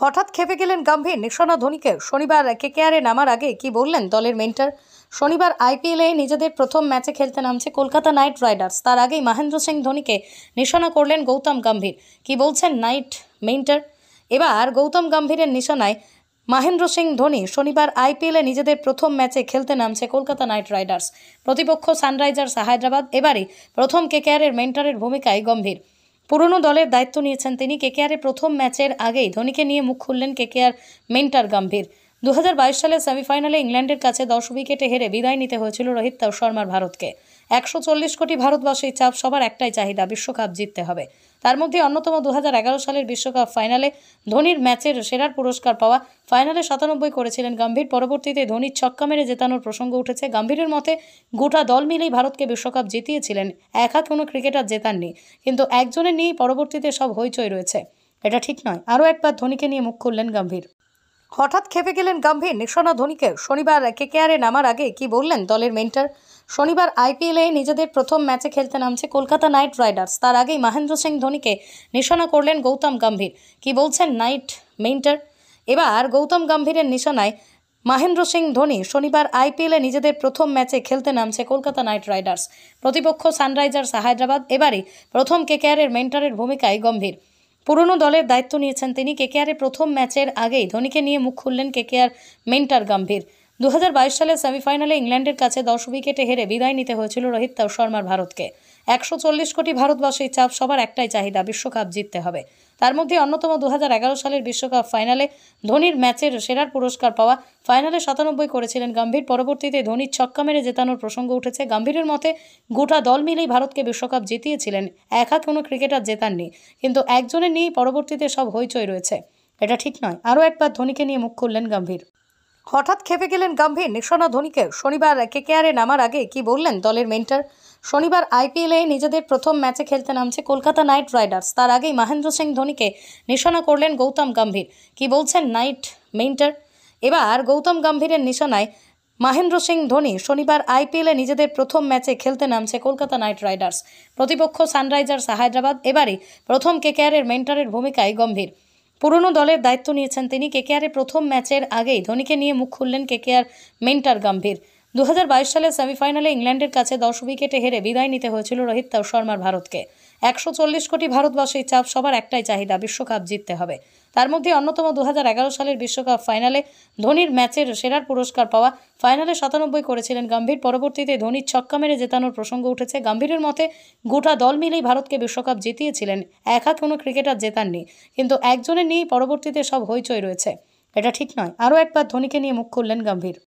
হঠাৎ খেপে গেলেন গম্ভীর নিশানা ধোনিকে শনিবার কেকেআরে নামার আগে কি বললেন দলের মেন্টার শনিবার আইপিএলে নিজেদের প্রথম ম্যাচে খেলতে নামছে কলকাতা নাইট রাইডার্স তার আগেই মহেন্দ্র সিং ধোনিকে নিশানা করলেন গৌতম গম্ভীর কি বলছেন নাইট মেন্টার এবার গৌতম গম্ভীরের নিশানায় মহেন্দ্র সিং ধোনি শনিবার আইপিএলে নিজেদের প্রথম ম্যাচে খেলতে নামছে কলকাতা নাইট রাইডার্স প্রতিপক্ষ সানরাইজার্স হায়দ্রাবাদ এবারই প্রথম কেকেআরের মেন্টারের ভূমিকায় গম্ভীর পুরনো দলের দায়িত্ব নিয়েছেন তিনি কেকেআরে প্রথম ম্যাচের আগেই ধোনিকে নিয়ে মুখ খুললেন কেকেআর মেন্টার গম্ভীর দু সালের সেমিফাইনালে ইংল্যান্ডের কাছে দশ উইকেটে হেরে বিদায় নিতে হয়েছিল রোহিত শর্মার ভারতকে একশো চল্লিশ কোটি ভারতবাসীর চাপ সবার একটাই চাহিদা বিশ্বকাপ জিততে হবে তার মধ্যে অন্যতম দু সালের বিশ্বকাপ ফাইনালে ধোনির ম্যাচের সেরার পুরস্কার পাওয়া ফাইনালে সাতানব্বই করেছিলেন গম্ভীর পরবর্তীতে ধোনির ছক্কা মেরে জেতানোর প্রসঙ্গ উঠেছে গম্ভীরের মতে গোটা দল মিলেই ভারতকে বিশ্বকাপ জিতিয়েছিলেন একা কোনো ক্রিকেটার জেতাননি কিন্তু একজনের নিয়েই পরবর্তীতে সব হইচই রয়েছে এটা ঠিক নয় আরও একবার ধোনিকে নিয়ে মুখ খুললেন গম্ভীর হঠাৎ খেপে গেলেন গম্ভীর নিশানা ধোনিকে শনিবার কেকেআরে নামার আগে কি বললেন দলের মেন্টার শনিবার আইপিএলে নিজেদের প্রথম ম্যাচে খেলতে নামছে কলকাতা নাইট রাইডার্স তার আগেই মহেন্দ্র সিং ধোনিকে নিশানা করলেন গৌতম গম্ভীর কি বলছেন নাইট মেন্টার এবার গৌতম গম্ভীরের নিশানায় মহেন্দ্র সিং ধোনি শনিবার আইপিএলে নিজেদের প্রথম ম্যাচে খেলতে নামছে কলকাতা নাইট রাইডার্স প্রতিপক্ষ সানরাইজার্স হায়দ্রাবাদ এবারই প্রথম কেকেআরের মেন্টারের ভূমিকায় গম্ভীর পুরনো দলের দায়িত্ব নিয়েছেন তিনি কেকেআর প্রথম ম্যাচের আগেই ধোনিকে নিয়ে মুখ খুললেন কেকেআর মেন্টার গম্ভীর দু সালের সেমিফাইনালে ইংল্যান্ডের কাছে দশ উইকেটে হেরে বিদায় নিতে হয়েছিল রোহিত শর্মার ভারতকে একশো চল্লিশ কোটি ভারতবাসীর চাপ সবার একটাই চাহিদা বিশ্বকাপ জিততে হবে তার মধ্যে অন্যতম দু সালের বিশ্বকাপ ফাইনালে ধোনির ম্যাচের সেরার পুরস্কার পাওয়া ফাইনালে সাতানব্বই করেছিলেন গম্ভীর পরবর্তীতে ধোনির ছক্কা মেরে জেতানোর প্রসঙ্গ উঠেছে গম্ভীরের মতে গোটা দল মিলেই ভারতকে বিশ্বকাপ জিতিয়েছিলেন একা কোনো ক্রিকেটার জেতাননি কিন্তু একজনের নিয়েই পরবর্তীতে সব হইচই রয়েছে এটা ঠিক নয় আরও একবার ধোনিকে নিয়ে মুখ খুললেন গম্ভীর হঠাৎ খেপে গেলেন গম্ভীর নিঃসনা ধোনিকে শনিবার কেকেআরে নামার আগে কি বললেন দলের মেন্টার শনিবার আইপিএলে নিজেদের প্রথম ম্যাচে খেলতে নামছে কলকাতা নাইট রাইডার্স তার আগেই মহেন্দ্র সিং ধোনিকে নিশানা করলেন গৌতম গম্ভীর কি বলছেন নাইট মেন্টার এবার গৌতম গম্ভীরের নিশানায় মহেন্দ্র সিং ধোনি শনিবার আইপিএলে নিজেদের প্রথম ম্যাচে খেলতে নামছে কলকাতা নাইট রাইডার্স প্রতিপক্ষ সানরাইজার্স হায়দ্রাবাদ এবারই প্রথম কেকেআরের মেন্টারের ভূমিকায় গম্ভীর পুরনো দলের দায়িত্ব নিয়েছেন তিনি কেকেআরে প্রথম ম্যাচের আগেই ধোনিকে নিয়ে মুখ খুললেন কেকেআর মেন্টার গম্ভীর দু সালের সেমিফাইনালে ইংল্যান্ডের কাছে দশ উইকেটে হেরে বিদায় নিতে হয়েছিল রোহিত শর্মার ভারতকে একশো চল্লিশ কোটি ভারতবাসীর চাপ সবার একটাই চাহিদা বিশ্বকাপ জিততে হবে তার মধ্যে অন্যতম দু সালের বিশ্বকাপ ফাইনালে ধোনির ম্যাচের সেরার পুরস্কার পাওয়া ফাইনালে সাতানব্বই করেছিলেন গম্ভীর পরবর্তীতে ধোনির ছক্কা মেরে জেতানোর প্রসঙ্গ উঠেছে গম্ভীরের মতে গোটা দল মিলেই ভারতকে বিশ্বকাপ জিতিয়েছিলেন একা কোনো ক্রিকেটার জেতাননি কিন্তু একজনের নিয়েই পরবর্তীতে সব হইচই রয়েছে এটা ঠিক নয় আরও একবার ধোনিকে নিয়ে মুখ খুললেন গম্ভীর